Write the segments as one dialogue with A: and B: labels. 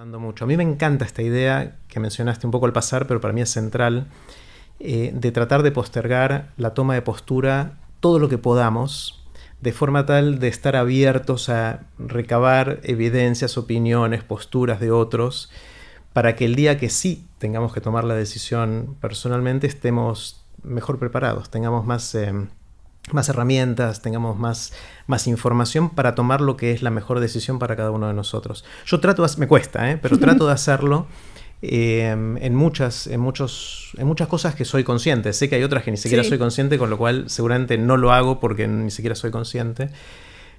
A: hablando mucho. A mí me encanta esta idea que mencionaste un poco al pasar, pero para mí es central, eh, de tratar de postergar la toma de postura todo lo que podamos, de forma tal de estar abiertos a recabar evidencias, opiniones, posturas de otros, para que el día que sí tengamos que tomar la decisión personalmente estemos mejor preparados, tengamos más... Em, más herramientas, tengamos más, más información para tomar lo que es la mejor decisión para cada uno de nosotros. Yo trato, me cuesta, ¿eh? pero trato de hacerlo eh, en, muchas, en, muchos, en muchas cosas que soy consciente. Sé que hay otras que ni siquiera soy consciente, con lo cual seguramente no lo hago porque ni siquiera soy consciente.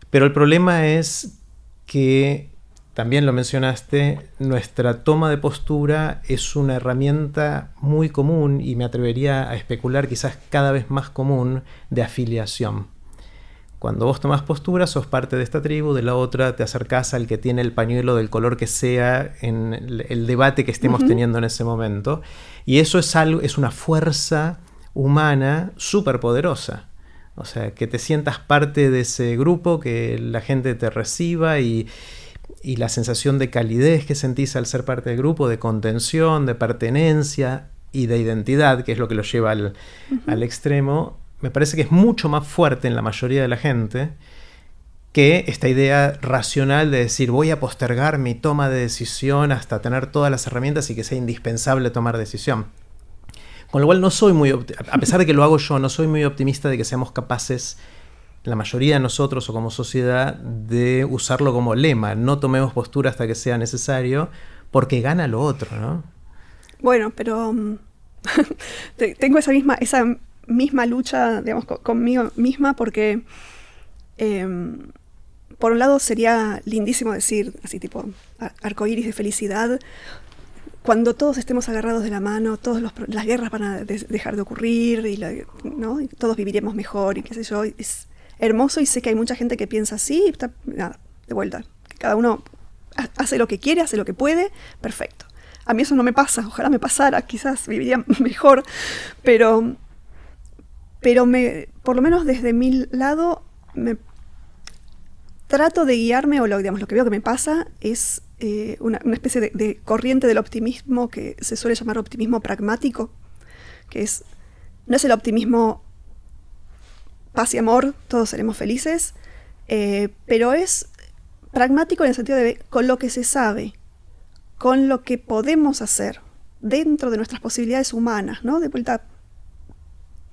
A: Pero el problema es que también lo mencionaste, nuestra toma de postura es una herramienta muy común y me atrevería a especular quizás cada vez más común de afiliación. Cuando vos tomas postura, sos parte de esta tribu, de la otra, te acercás al que tiene el pañuelo del color que sea en el, debate que estemos teniendo en ese momento. Y eso es, algo, es una fuerza humana súper poderosa. O sea, que te sientas parte de ese grupo, que la gente te reciba y, y la sensación de calidez que sentís al ser parte del grupo, de contención, de pertenencia y de identidad, que es lo que lo lleva al, extremo, me parece que es mucho más fuerte en la mayoría de la gente que esta idea racional de decir voy a postergar mi toma de decisión hasta tener todas las herramientas y que sea indispensable tomar decisión. Con lo cual no soy muy, a pesar de que lo hago yo, no soy muy optimista de que seamos capaces la mayoría de nosotros o como sociedad de usarlo como lema, no tomemos postura hasta que sea necesario, porque gana lo otro, ¿no?
B: Bueno, pero mm, tengo esa misma, esa misma lucha, digamos, conmigo misma, porque em, por un lado sería lindísimo decir, así tipo, arcoíris de felicidad, cuando todos estemos agarrados de la mano, todas las guerras van a dejar de ocurrir y, todos viviremos mejor y qué sé yo hermoso y sé que hay mucha gente que piensa así, está, nada, de vuelta. cada uno hace lo que quiere, hace lo que puede, perfecto. A mí eso no me pasa, ojalá me pasara, quizás viviría mejor, pero, pero me, por lo menos desde mi lado me trato de guiarme, o lo, digamos, lo que veo que me pasa es eh, una, especie de, de, corriente del optimismo que se suele llamar optimismo pragmático, que es, no es el optimismo paz y amor, todos seremos felices, eh, pero es pragmático en el sentido de con lo que se sabe, con lo que podemos hacer dentro de nuestras posibilidades humanas, ¿no? De vuelta,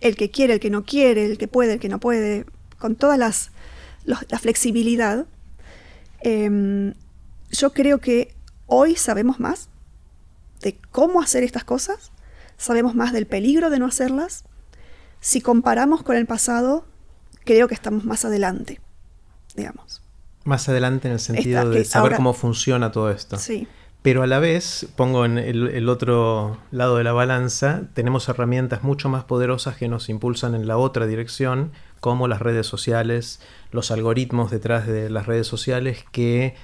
B: el que quiere, el que no quiere, el que puede, el que no puede, con toda la flexibilidad. Em, yo creo que hoy sabemos más de cómo hacer estas cosas, sabemos más del peligro de no hacerlas, si comparamos con el pasado, creo que estamos más adelante,
A: digamos. Más adelante en el sentido de saber cómo funciona todo esto. Sí. Pero a la vez, pongo en el, el, otro lado de la balanza, tenemos herramientas mucho más poderosas que nos impulsan en la otra dirección, como las redes sociales, los algoritmos detrás de las redes sociales que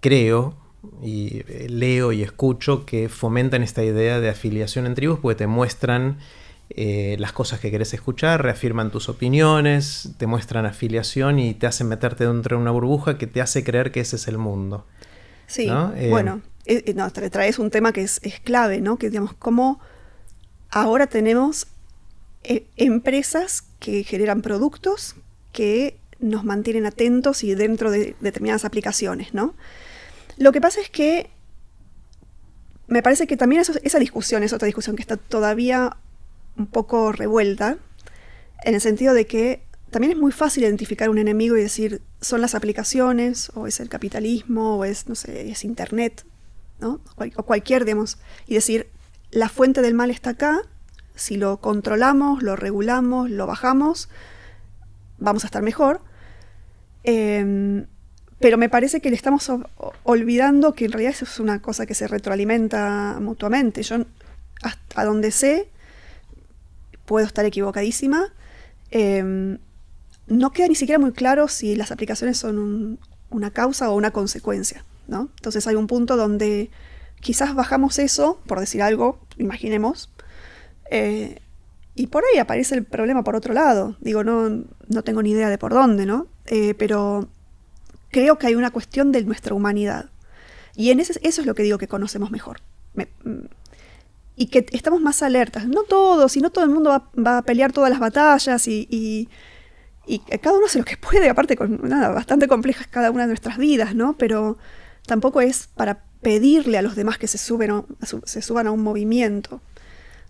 A: creo y eh, leo y escucho que fomentan esta idea de afiliación en tribus porque te muestran eh, las cosas que querés escuchar, reafirman tus opiniones, te muestran afiliación y te hacen meterte dentro de una burbuja que te hace creer que ese es el mundo.
B: Sí, eh, bueno, eh, traes un tema que es, clave, ¿no? Que digamos, cómo ahora tenemos empresas que generan productos que nos mantienen atentos y dentro de determinadas aplicaciones, ¿no? Lo que pasa es que me parece que también esa discusión es otra discusión que está todavía un poco revuelta, en el sentido de que también es muy fácil identificar un enemigo y decir, son las aplicaciones, o es el capitalismo, o es, no sé, es Internet, O, cualquier, digamos, y decir, la fuente del mal está acá, si lo controlamos, lo regulamos, lo bajamos, vamos a estar mejor. Em, pero me parece que le estamos olvidando que en realidad eso es una cosa que se retroalimenta mutuamente. Yo, hasta donde sé, puedo estar equivocadísima. Em, no queda ni siquiera muy claro si las aplicaciones son una causa o una consecuencia, Entonces hay un punto donde quizás bajamos eso, por decir algo, imaginemos, eh, y por ahí aparece el problema por otro lado. Digo, no, no tengo ni idea de por dónde, ¿no? Eh, pero creo que hay una cuestión de nuestra humanidad. Y en ese, eso es lo que digo que conocemos mejor. Mm, y que estamos más alertas. No todos, y no todo el mundo va, a pelear todas las batallas y, y, cada uno hace lo que puede, aparte con nada, bastante complejas cada una de nuestras vidas, ¿no? Pero tampoco es para pedirle a los demás que se, suben se suban a un movimiento.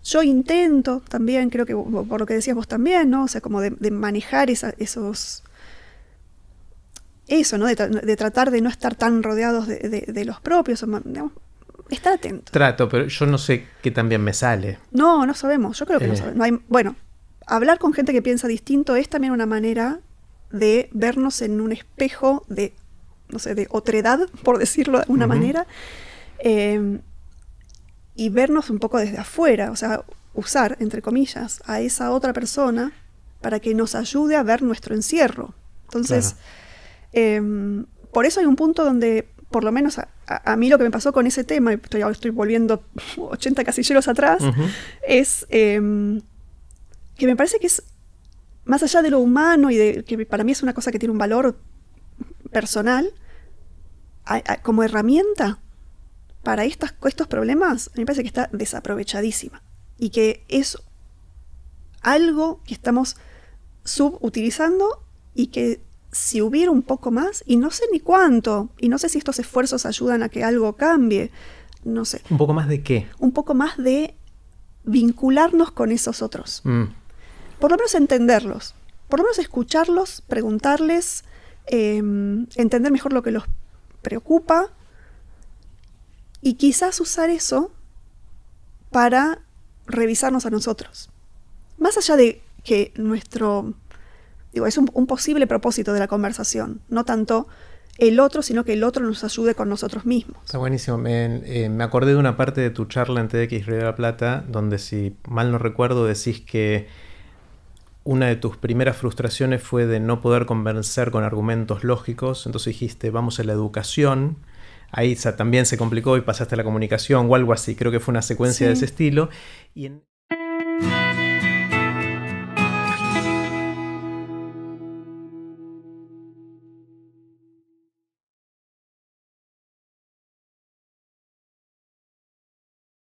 B: Yo intento también, creo que por lo que decías vos también, ¿no? O sea, como de, manejar esos... Eso, ¿no? De, tratar de no estar tan rodeados de, los propios, estar atento.
A: Trato, pero yo no sé qué también me sale.
B: No, no sabemos. Yo creo que no eh. sabemos. hay, bueno, hablar con gente que piensa distinto es también una manera de vernos en un espejo de, no sé, de otredad, por decirlo de alguna manera, eh, y vernos un poco desde afuera, o sea, usar, entre comillas, a esa otra persona para que nos ayude a ver nuestro encierro. Entonces, em, por eso hay un punto donde por lo menos a, mí lo que me pasó con ese tema, estoy, estoy volviendo 80 casilleros atrás, es em, que me parece que es más allá de lo humano y que para mí es una cosa que tiene un valor personal, como herramienta para estos problemas, me parece que está desaprovechadísima y que es algo que estamos subutilizando y que si hubiera un poco más, y no sé ni cuánto, y no sé si estos esfuerzos ayudan a que algo cambie, no sé.
A: ¿Un poco más de qué?
B: Un poco más de vincularnos con esos otros. Mm. Por lo menos entenderlos, por lo menos escucharlos, preguntarles, em, entender mejor lo que los preocupa y quizás usar eso para revisarnos a nosotros. Más allá de que nuestro es un, posible propósito de la conversación, no tanto el otro, sino que el otro nos ayude con nosotros mismos.
A: Está buenísimo. Me, eh, acordé de una parte de tu charla en TDX Río de la Plata, donde si mal no recuerdo decís que una de tus primeras frustraciones fue de no poder convencer con argumentos lógicos, entonces dijiste, vamos a la educación, ahí también se complicó y pasaste a la comunicación o algo así, creo que fue una secuencia de ese estilo. Y en...